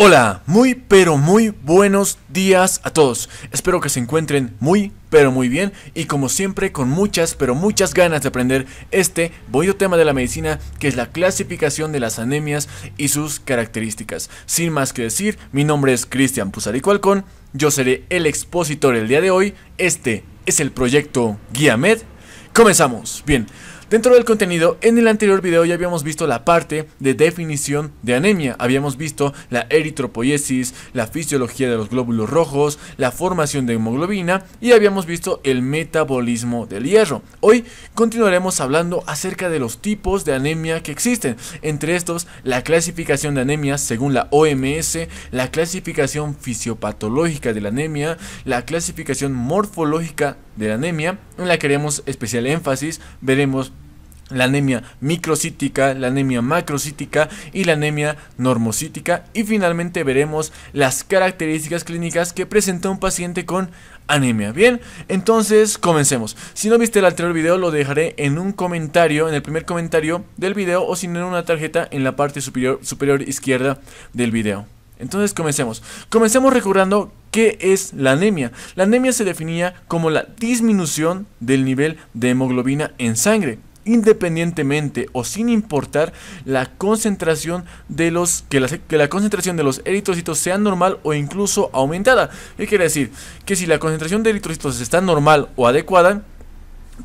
Hola, muy pero muy buenos días a todos. Espero que se encuentren muy pero muy bien y como siempre con muchas pero muchas ganas de aprender este bonito tema de la medicina que es la clasificación de las anemias y sus características. Sin más que decir, mi nombre es Cristian Pusarico Alcón, yo seré el expositor el día de hoy, este es el proyecto GuiaMed. Comenzamos. Bien, Dentro del contenido, en el anterior video ya habíamos visto la parte de definición de anemia, habíamos visto la eritropoiesis, la fisiología de los glóbulos rojos, la formación de hemoglobina y habíamos visto el metabolismo del hierro. Hoy continuaremos hablando acerca de los tipos de anemia que existen, entre estos la clasificación de anemias según la OMS, la clasificación fisiopatológica de la anemia, la clasificación morfológica de la anemia, en la que haremos especial énfasis, veremos la anemia microcítica, la anemia macrocítica y la anemia normocítica y finalmente veremos las características clínicas que presenta un paciente con anemia. Bien, entonces comencemos. Si no viste el anterior video lo dejaré en un comentario, en el primer comentario del video o si no en una tarjeta en la parte superior, superior izquierda del video. Entonces comencemos. Comencemos recordando qué es la anemia. La anemia se definía como la disminución del nivel de hemoglobina en sangre, independientemente o sin importar la concentración de los que la, que la concentración de los eritrocitos sea normal o incluso aumentada. ¿Qué quiere decir? Que si la concentración de eritrocitos está normal o adecuada,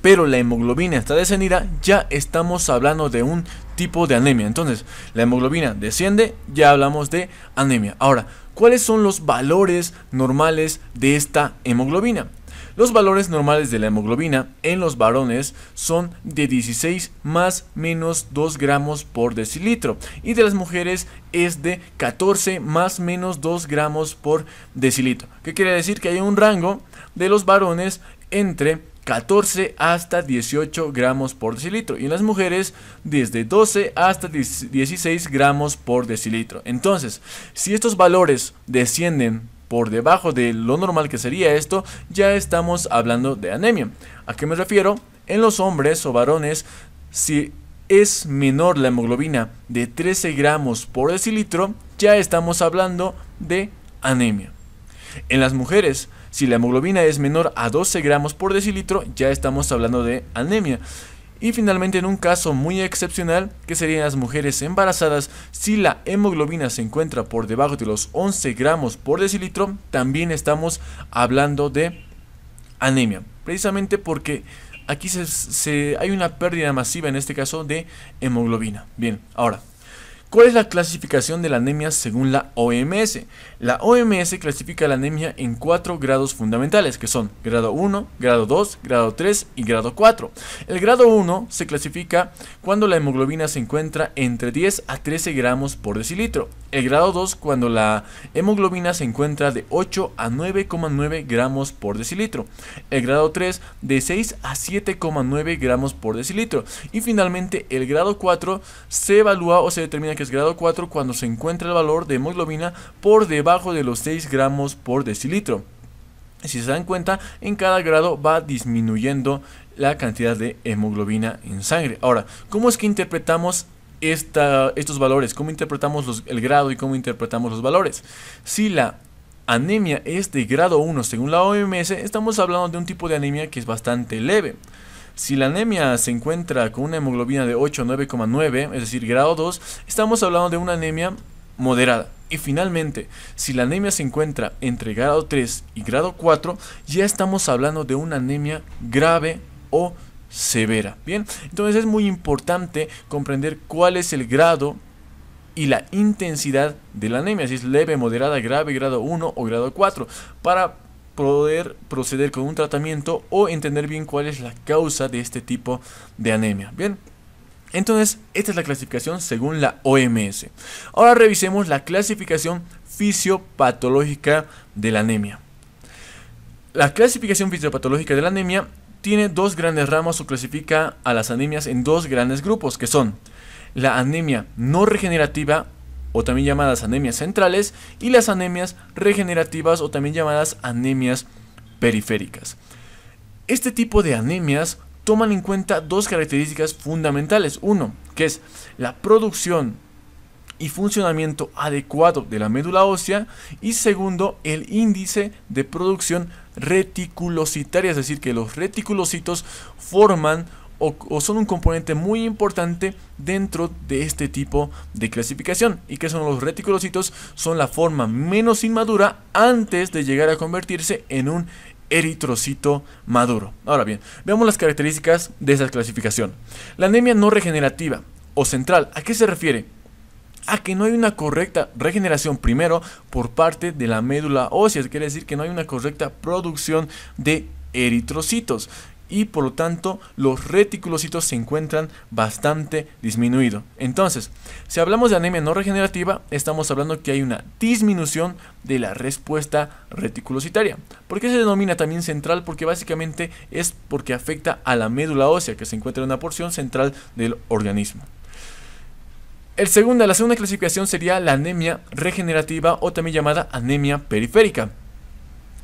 pero la hemoglobina está descendida, ya estamos hablando de un tipo de anemia. Entonces, la hemoglobina desciende, ya hablamos de anemia. Ahora, ¿cuáles son los valores normales de esta hemoglobina? Los valores normales de la hemoglobina en los varones son de 16 más menos 2 gramos por decilitro y de las mujeres es de 14 más menos 2 gramos por decilitro. ¿Qué quiere decir? Que hay un rango de los varones entre 14 hasta 18 gramos por decilitro y en las mujeres desde 12 hasta 16 gramos por decilitro. Entonces, si estos valores descienden por debajo de lo normal que sería esto, ya estamos hablando de anemia. ¿A qué me refiero? En los hombres o varones, si es menor la hemoglobina de 13 gramos por decilitro, ya estamos hablando de anemia. En las mujeres, si la hemoglobina es menor a 12 gramos por decilitro, ya estamos hablando de anemia. Y finalmente en un caso muy excepcional, que serían las mujeres embarazadas, si la hemoglobina se encuentra por debajo de los 11 gramos por decilitro, también estamos hablando de anemia. Precisamente porque aquí hay una pérdida masiva en este caso de hemoglobina. Bien, ahora ¿Cuál es la clasificación de la anemia según la OMS? La OMS clasifica la anemia en cuatro grados fundamentales, que son grado 1, grado 2, grado 3 y grado 4. El grado 1 se clasifica cuando la hemoglobina se encuentra entre 10 a 13 gramos por decilitro. El grado 2 cuando la hemoglobina se encuentra de 8 a 9,9 gramos por decilitro. El grado 3 de 6 a 7,9 gramos por decilitro. Y finalmente el grado 4 se evalúa o se determina que es grado 4 cuando se encuentra el valor de hemoglobina por debajo de los 6 gramos por decilitro. Si se dan cuenta, en cada grado va disminuyendo la cantidad de hemoglobina en sangre. Ahora, ¿cómo es que interpretamos estos valores? ¿Cómo interpretamos el grado y cómo interpretamos los valores? Si la anemia es de grado 1 según la OMS, estamos hablando de un tipo de anemia que es bastante leve. Si la anemia se encuentra con una hemoglobina de 8 9,9, es decir, grado 2, estamos hablando de una anemia moderada. Y finalmente, si la anemia se encuentra entre grado 3 y grado 4, ya estamos hablando de una anemia grave o severa. Bien, entonces es muy importante comprender cuál es el grado y la intensidad de la anemia, si es leve, moderada, grave, grado 1 o grado 4, para poder proceder con un tratamiento o entender bien cuál es la causa de este tipo de anemia. Bien, entonces, esta es la clasificación según la OMS. Ahora revisemos la clasificación fisiopatológica de la anemia. La clasificación fisiopatológica de la anemia tiene dos grandes ramas o clasifica a las anemias en dos grandes grupos, que son la anemia no regenerativa o también llamadas anemias centrales, y las anemias regenerativas o también llamadas anemias periféricas. Este tipo de anemias toman en cuenta dos características fundamentales. Uno, que es la producción y funcionamiento adecuado de la médula ósea y segundo, el índice de producción reticulocitaria, es decir, que los reticulocitos forman o, son un componente muy importante dentro de este tipo de clasificación. ¿Y que son los reticulocitos? Son la forma menos inmadura antes de llegar a convertirse en un eritrocito maduro. Ahora bien, veamos las características de esa clasificación. La anemia no regenerativa o central, ¿a qué se refiere? a que no hay una correcta regeneración primero por parte de la médula ósea, quiere decir que no hay una correcta producción de eritrocitos y por lo tanto los reticulocitos se encuentran bastante disminuidos. Entonces, si hablamos de anemia no regenerativa, estamos hablando que hay una disminución de la respuesta reticulocitaria. ¿Por qué se denomina también central? Porque básicamente es porque afecta a la médula ósea que se encuentra en una porción central del organismo. El segunda, la segunda clasificación sería la anemia regenerativa o también llamada anemia periférica.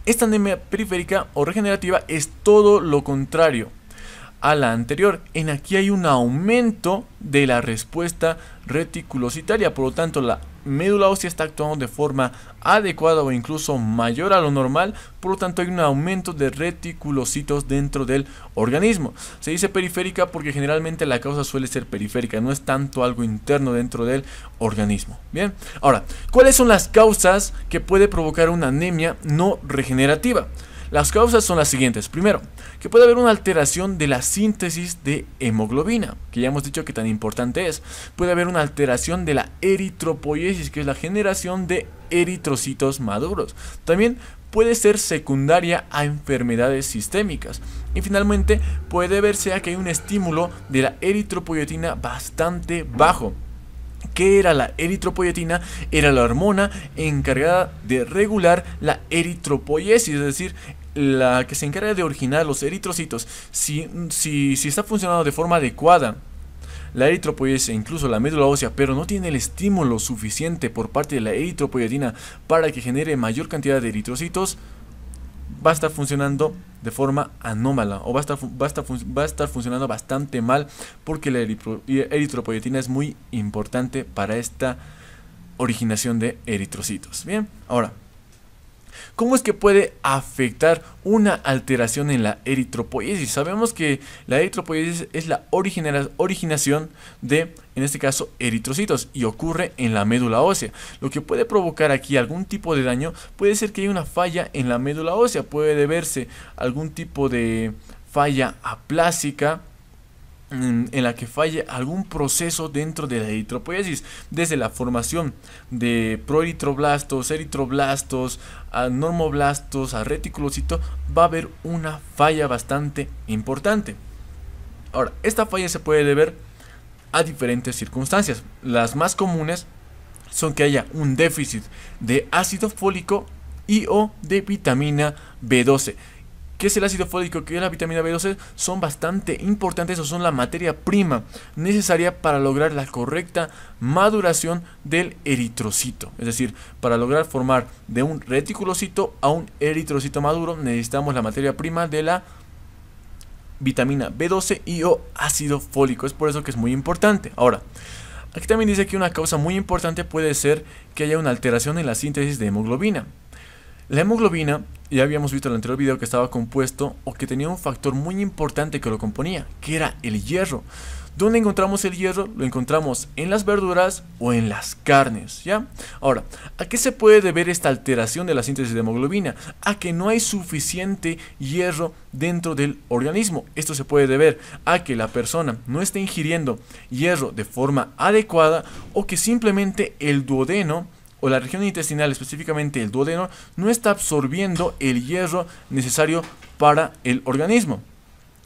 Esta anemia periférica o regenerativa es todo lo contrario a la anterior. En aquí hay un aumento de la respuesta reticulocitaria, por lo tanto la médula ósea está actuando de forma adecuada o incluso mayor a lo normal, por lo tanto hay un aumento de reticulocitos dentro del organismo. Se dice periférica porque generalmente la causa suele ser periférica, no es tanto algo interno dentro del organismo. Bien, ahora, ¿cuáles son las causas que puede provocar una anemia no regenerativa? Las causas son las siguientes. Primero, que puede haber una alteración de la síntesis de hemoglobina, que ya hemos dicho que tan importante es. Puede haber una alteración de la eritropoiesis, que es la generación de eritrocitos maduros. También puede ser secundaria a enfermedades sistémicas. Y finalmente puede verse que hay un estímulo de la eritropoietina bastante bajo. ¿Qué era la eritropoietina? Era la hormona encargada de regular la eritropoiesis, es decir, la que se encarga de originar los eritrocitos. Si, si, está funcionando de forma adecuada, la eritropoiesis e incluso la médula ósea, pero no tiene el estímulo suficiente por parte de la eritropoyetina para que genere mayor cantidad de eritrocitos, va a estar funcionando de forma anómala o va a estar, va a estar, funcionando bastante mal porque la eritropoyetina es muy importante para esta originación de eritrocitos. Bien, ahora ¿Cómo es que puede afectar una alteración en la eritropoiesis? Sabemos que la eritropoiesis es la originación de, en este caso, eritrocitos y ocurre en la médula ósea. Lo que puede provocar aquí algún tipo de daño puede ser que haya una falla en la médula ósea, puede deberse algún tipo de falla aplásica en, la que falle algún proceso dentro de la eritropoiesis, desde la formación de proeritroblastos, eritroblastos, a normoblastos, a reticulocito, va a haber una falla bastante importante. Ahora, esta falla se puede deber a diferentes circunstancias. Las más comunes son que haya un déficit de ácido fólico y o de vitamina B12 que es el ácido fólico, que es la vitamina B12, son bastante importantes o son la materia prima necesaria para lograr la correcta maduración del eritrocito. Es decir, para lograr formar de un reticulocito a un eritrocito maduro necesitamos la materia prima de la vitamina B12 y o ácido fólico. Es por eso que es muy importante. Ahora, aquí también dice que una causa muy importante puede ser que haya una alteración en la síntesis de hemoglobina. La hemoglobina, ya habíamos visto en el anterior video que estaba compuesto o que tenía un factor muy importante que lo componía, que era el hierro. ¿Dónde encontramos el hierro? Lo encontramos en las verduras o en las carnes, ¿ya? Ahora, ¿a qué se puede deber esta alteración de la síntesis de hemoglobina? A que no hay suficiente hierro dentro del organismo. Esto se puede deber a que la persona no esté ingiriendo hierro de forma adecuada o que simplemente el duodeno o la región intestinal, específicamente el duodeno, no está absorbiendo el hierro necesario para el organismo.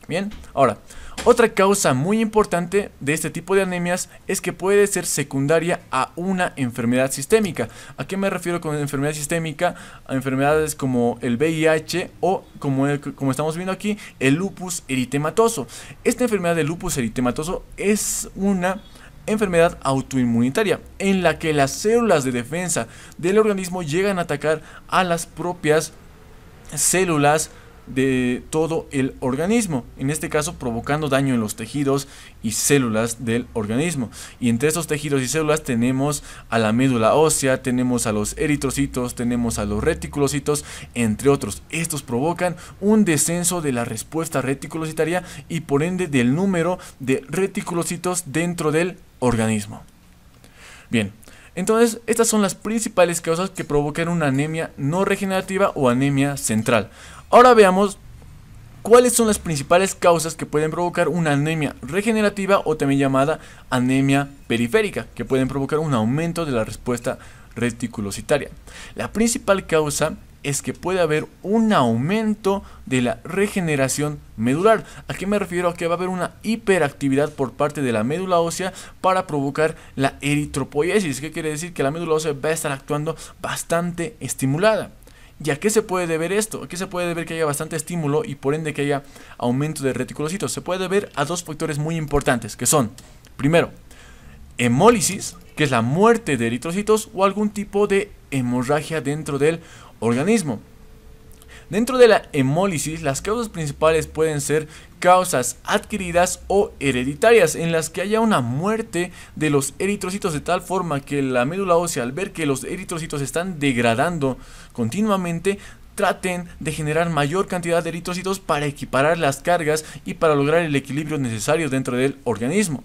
Bien, ahora, otra causa muy importante de este tipo de anemias es que puede ser secundaria a una enfermedad sistémica. ¿A qué me refiero con enfermedad sistémica? A enfermedades como el VIH o, como, como estamos viendo aquí, el lupus eritematoso. Esta enfermedad del lupus eritematoso es una enfermedad autoinmunitaria, en la que las células de defensa del organismo llegan a atacar a las propias células de todo el organismo, en este caso provocando daño en los tejidos y células del organismo. Y entre esos tejidos y células tenemos a la médula ósea, tenemos a los eritrocitos, tenemos a los reticulocitos, entre otros. Estos provocan un descenso de la respuesta reticulocitaria y por ende del número de reticulocitos dentro del organismo. Bien, entonces, estas son las principales causas que provocan una anemia no regenerativa o anemia central. Ahora veamos cuáles son las principales causas que pueden provocar una anemia regenerativa o también llamada anemia periférica, que pueden provocar un aumento de la respuesta reticulocitaria. La principal causa es que puede haber un aumento de la regeneración medular. ¿A qué me refiero? A que va a haber una hiperactividad por parte de la médula ósea para provocar la eritropoiesis. que quiere decir? Que la médula ósea va a estar actuando bastante estimulada. ¿Y a qué se puede deber esto? ¿A qué se puede deber que haya bastante estímulo y por ende que haya aumento de reticulocitos? Se puede deber a dos factores muy importantes, que son, primero, hemólisis, que es la muerte de eritrocitos o algún tipo de hemorragia dentro del organismo. Dentro de la hemólisis, las causas principales pueden ser causas adquiridas o hereditarias en las que haya una muerte de los eritrocitos de tal forma que la médula ósea al ver que los eritrocitos están degradando continuamente traten de generar mayor cantidad de eritrocitos para equiparar las cargas y para lograr el equilibrio necesario dentro del organismo.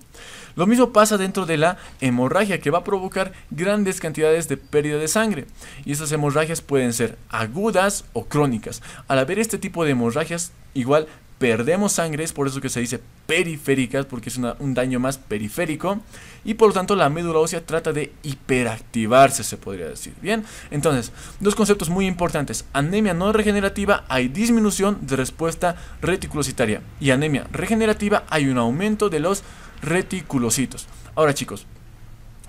Lo mismo pasa dentro de la hemorragia que va a provocar grandes cantidades de pérdida de sangre. Y estas hemorragias pueden ser agudas o crónicas. Al haber este tipo de hemorragias, igual perdemos sangre, es por eso que se dice periféricas, porque es un daño más periférico, y por lo tanto la médula ósea trata de hiperactivarse, se podría decir. Bien, entonces, dos conceptos muy importantes. Anemia no regenerativa, hay disminución de respuesta reticulocitaria, y anemia regenerativa, hay un aumento de los reticulocitos. Ahora chicos,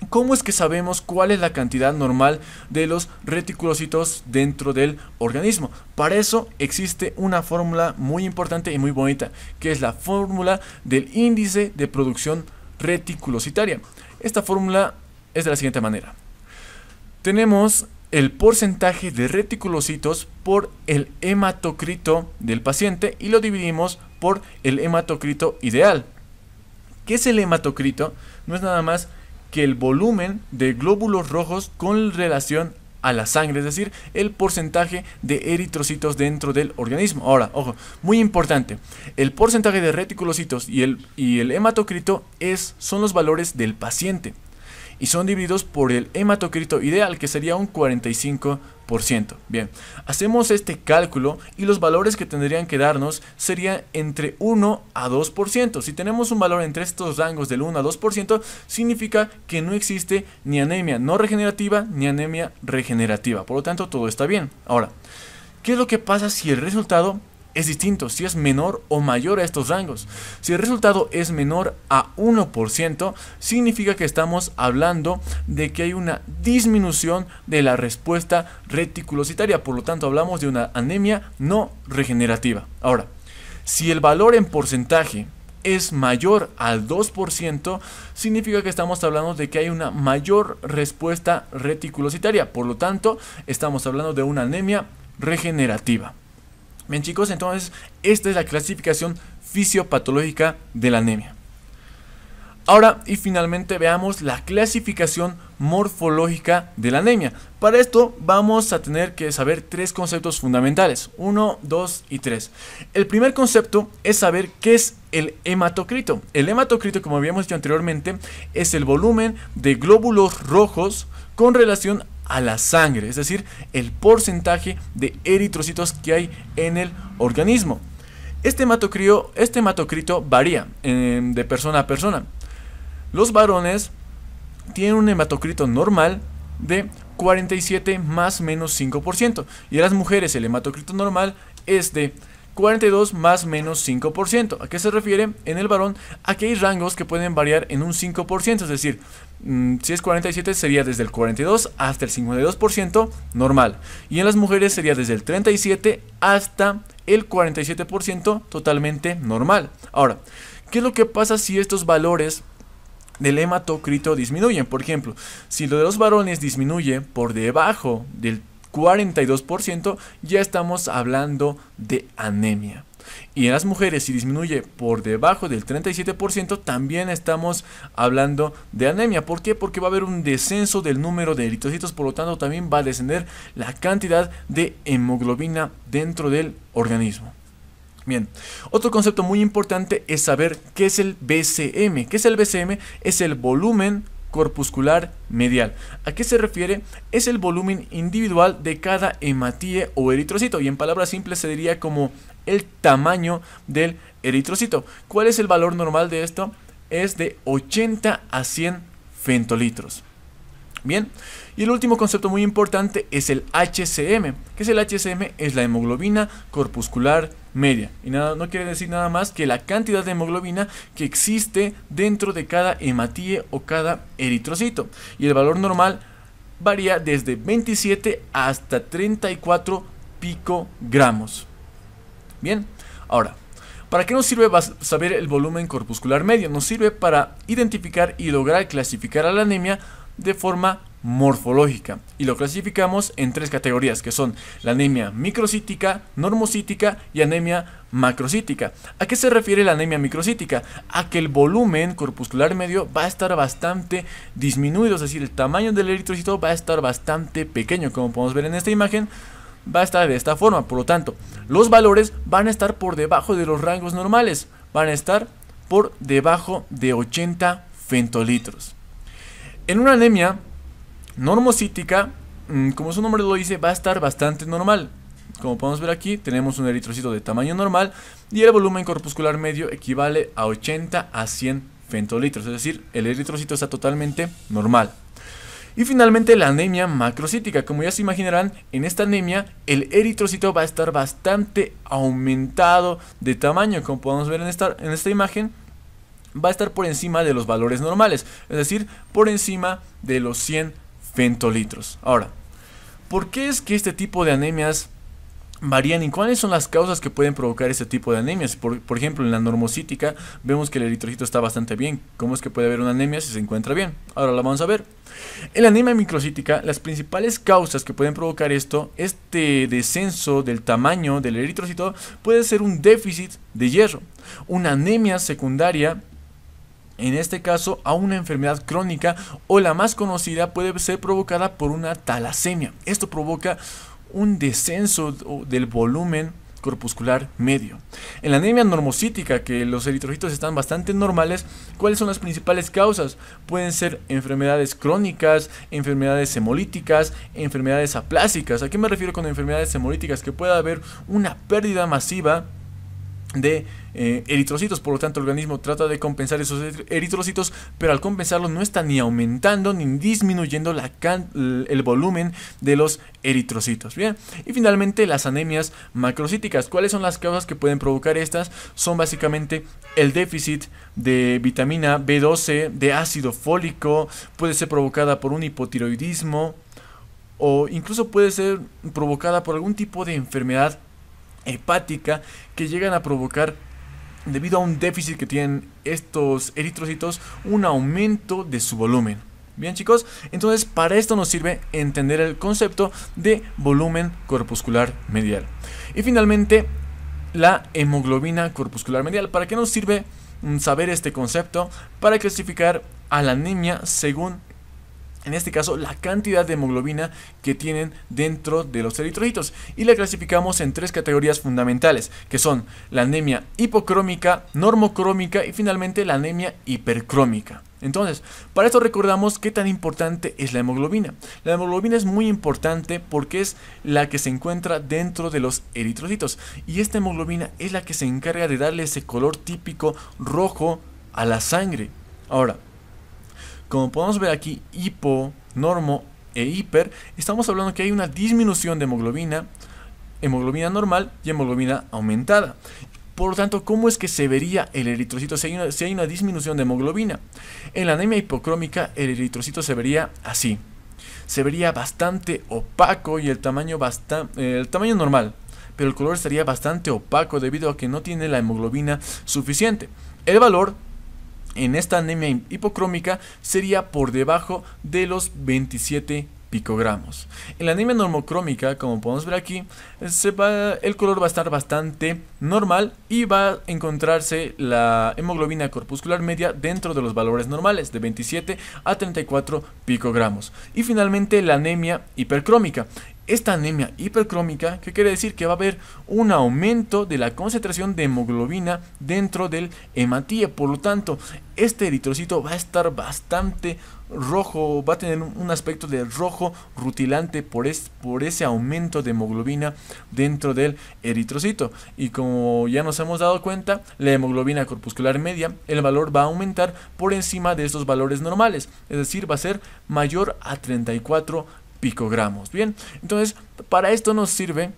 ¿Cómo es que sabemos cuál es la cantidad normal de los reticulocitos dentro del organismo? Para eso existe una fórmula muy importante y muy bonita, que es la fórmula del índice de producción reticulocitaria. Esta fórmula es de la siguiente manera. Tenemos el porcentaje de reticulocitos por el hematocrito del paciente y lo dividimos por el hematocrito ideal. ¿Qué es el hematocrito? No es nada más que el volumen de glóbulos rojos con relación a la sangre, es decir, el porcentaje de eritrocitos dentro del organismo. Ahora, ojo, muy importante, el porcentaje de reticulocitos y el, y el hematocrito es, son los valores del paciente y son divididos por el hematocrito ideal, que sería un 45%. Bien, hacemos este cálculo y los valores que tendrían que darnos serían entre 1 a 2%. Si tenemos un valor entre estos rangos del 1 a 2%, significa que no existe ni anemia no regenerativa ni anemia regenerativa. Por lo tanto, todo está bien. Ahora, ¿qué es lo que pasa si el resultado es distinto si es menor o mayor a estos rangos. Si el resultado es menor a 1%, significa que estamos hablando de que hay una disminución de la respuesta reticulocitaria, por lo tanto hablamos de una anemia no regenerativa. Ahora, si el valor en porcentaje es mayor al 2%, significa que estamos hablando de que hay una mayor respuesta reticulocitaria, por lo tanto estamos hablando de una anemia regenerativa. Bien chicos, entonces esta es la clasificación fisiopatológica de la anemia. Ahora y finalmente veamos la clasificación morfológica de la anemia. Para esto vamos a tener que saber tres conceptos fundamentales, Uno, dos y tres. El primer concepto es saber qué es el hematocrito. El hematocrito, como habíamos dicho anteriormente, es el volumen de glóbulos rojos con relación a la sangre, es decir, el porcentaje de eritrocitos que hay en el organismo. Este, este hematocrito varía em, de persona a persona. Los varones tienen un hematocrito normal de 47 más menos 5%. Y a las mujeres el hematocrito normal es de 42 más menos 5%. ¿A qué se refiere? En el varón, a que hay rangos que pueden variar en un 5%, es decir, Mm, si es 47 sería desde el 42 hasta el 52% normal. Y en las mujeres sería desde el 37 hasta el 47% totalmente normal. Ahora, ¿qué es lo que pasa si estos valores del hematocrito disminuyen? Por ejemplo, si lo de los varones disminuye por debajo del 42%, ya estamos hablando de anemia. Y en las mujeres, si disminuye por debajo del 37%, también estamos hablando de anemia. ¿Por qué? Porque va a haber un descenso del número de eritrocitos, por lo tanto también va a descender la cantidad de hemoglobina dentro del organismo. Bien, otro concepto muy importante es saber qué es el BCM. ¿Qué es el BCM? Es el volumen corpuscular medial. ¿A qué se refiere? Es el volumen individual de cada hematíe o eritrocito y en palabras simples se diría como el tamaño del eritrocito. ¿Cuál es el valor normal de esto? Es de 80 a 100 fentolitros. Bien, y el último concepto muy importante es el HCM. ¿qué es el HCM? Es la hemoglobina corpuscular media. Y nada, no quiere decir nada más que la cantidad de hemoglobina que existe dentro de cada hematíe o cada eritrocito. Y el valor normal varía desde 27 hasta 34 picogramos. Bien, ahora, ¿para qué nos sirve saber el volumen corpuscular medio? Nos sirve para identificar y lograr clasificar a la anemia de forma morfológica y lo clasificamos en tres categorías que son la anemia microcítica, normocítica y anemia macrocítica. ¿A qué se refiere la anemia microcítica? A que el volumen corpuscular medio va a estar bastante disminuido, es decir, el tamaño del eritrocito va a estar bastante pequeño, como podemos ver en esta imagen, va a estar de esta forma. Por lo tanto, los valores van a estar por debajo de los rangos normales. Van a estar por debajo de 80 fentolitros. En una anemia normocítica, mm, como su nombre lo dice, va a estar bastante normal. Como podemos ver aquí, tenemos un eritrocito de tamaño normal y el volumen corpuscular medio equivale a 80 a 100 fentolitros. Es decir, el eritrocito está totalmente normal. Y finalmente la anemia macrocítica. Como ya se imaginarán, en esta anemia el eritrocito va a estar bastante aumentado de tamaño, como podemos ver en esta, en esta imagen va a estar por encima de los valores normales, es decir, por encima de los 100 fentolitros. Ahora, ¿por qué es que este tipo de anemias varían cuáles son las causas que pueden provocar este tipo de anemias. Por, por, ejemplo, en la normocítica vemos que el eritrocito está bastante bien. ¿Cómo es que puede haber una anemia si se encuentra bien? Ahora la vamos a ver. En la anemia microcítica, las principales causas que pueden provocar esto, este descenso del tamaño del eritrocito, puede ser un déficit de hierro, una anemia secundaria en este caso a una enfermedad crónica o la más conocida puede ser provocada por una talasemia. Esto provoca un descenso del volumen corpuscular medio. En la anemia normocítica, que los eritrocitos están bastante normales, ¿cuáles son las principales causas? Pueden ser enfermedades crónicas, enfermedades hemolíticas, enfermedades aplásicas. ¿A qué me refiero con enfermedades hemolíticas? Que pueda haber una pérdida masiva de eh, eritrocitos, por lo tanto el organismo trata de compensar esos er-, eritrocitos, pero al compensarlos no está ni aumentando ni disminuyendo la el volumen de los eritrocitos. Bien, y finalmente las anemias macrocíticas. ¿Cuáles son las causas que pueden provocar estas? Son básicamente el déficit de vitamina B12, de ácido fólico, puede ser provocada por un hipotiroidismo o incluso puede ser provocada por algún tipo de enfermedad hepática que llegan a provocar debido a un déficit que tienen estos eritrocitos un aumento de su volumen. Bien chicos, entonces para esto nos sirve entender el concepto de volumen corpuscular medial. Y finalmente, la hemoglobina corpuscular medial. ¿Para qué nos sirve mm, saber este concepto? Para clasificar a la anemia según en este caso la cantidad de hemoglobina que tienen dentro de los eritrocitos y la clasificamos en tres categorías fundamentales que son la anemia hipocrómica, normocrómica y finalmente la anemia hipercrómica. Entonces, para esto recordamos qué tan importante es la hemoglobina. La hemoglobina es muy importante porque es la que se encuentra dentro de los eritrocitos y esta hemoglobina es la que se encarga de darle ese color típico rojo a la sangre. Ahora, como podemos ver aquí, hipo, normo e hiper, estamos hablando que hay una disminución de hemoglobina, hemoglobina normal y hemoglobina aumentada. Por lo tanto, ¿cómo es que se vería el eritrocito si hay, una, si hay una disminución de hemoglobina? En la anemia hipocrómica, el eritrocito se vería así. Se vería bastante opaco y el tamaño, bastante eh, el tamaño normal, pero el color estaría bastante opaco debido a que no tiene la hemoglobina suficiente. El valor en esta anemia hipocrómica sería por debajo de los 27 picogramos. En la anemia normocrómica, como podemos ver aquí, el color va a estar bastante normal y va a encontrarse la hemoglobina corpuscular media dentro de los valores normales, de 27 a 34 picogramos. Y finalmente la anemia hipercrómica esta anemia hipercrómica, que quiere decir que va a haber un aumento de la concentración de hemoglobina dentro del hematía. Por lo tanto, este eritrocito va a estar bastante rojo, va a tener un aspecto de rojo rutilante por, por ese aumento de hemoglobina dentro del eritrocito. Y como ya nos hemos dado cuenta, la hemoglobina corpuscular media, el valor va a aumentar por encima de estos valores normales, es decir, va a ser mayor a 34 picogramos. Bien, entonces para esto nos sirve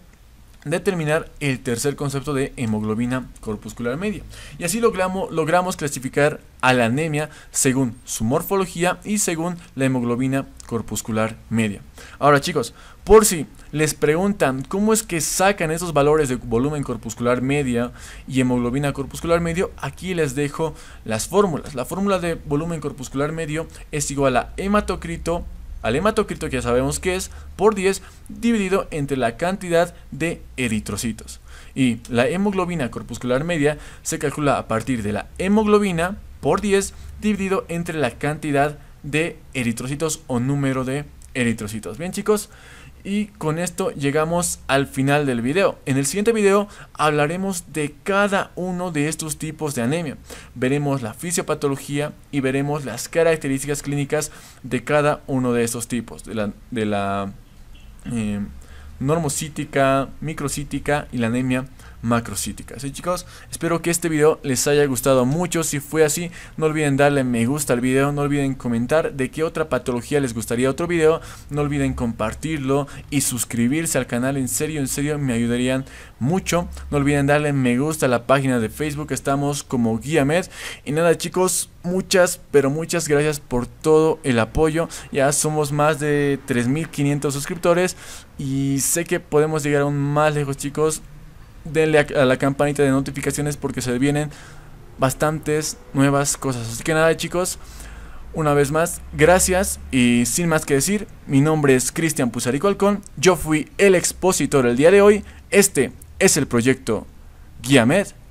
determinar el tercer concepto de hemoglobina corpuscular media. Y así logramos, clasificar a la anemia según su morfología y según la hemoglobina corpuscular media. Ahora chicos, por si les preguntan cómo es que sacan esos valores de volumen corpuscular media y hemoglobina corpuscular medio, aquí les dejo las fórmulas. La fórmula de volumen corpuscular medio es igual a hematocrito al hematocrito, que ya sabemos que es por 10, dividido entre la cantidad de eritrocitos. Y la hemoglobina corpuscular media se calcula a partir de la hemoglobina por 10 dividido entre la cantidad de eritrocitos o número de eritrocitos. Bien chicos, y con esto llegamos al final del video. En el siguiente video hablaremos de cada uno de estos tipos de anemia. Veremos la fisiopatología y veremos las características clínicas de cada uno de estos tipos. De la, eh, normocítica, microcítica y la anemia macrocítica. Así chicos, espero que este video les haya gustado mucho. Si fue así, no olviden darle me gusta al video, no olviden comentar de qué otra patología les gustaría otro video, no olviden compartirlo y suscribirse al canal. En serio, en serio, me ayudarían mucho. No olviden darle me gusta a la página de Facebook, estamos como Guía Med Y nada chicos, muchas, pero muchas gracias por todo el apoyo. Ya somos más de 3.500 suscriptores y sé que podemos llegar aún más lejos, chicos. Denle a, la campanita de notificaciones porque se vienen bastantes nuevas cosas. Así que nada, chicos. Una vez más, gracias y sin más que decir, mi nombre es Cristian Pusarico Alcón, yo fui el expositor el día de hoy, este es el proyecto Guiamed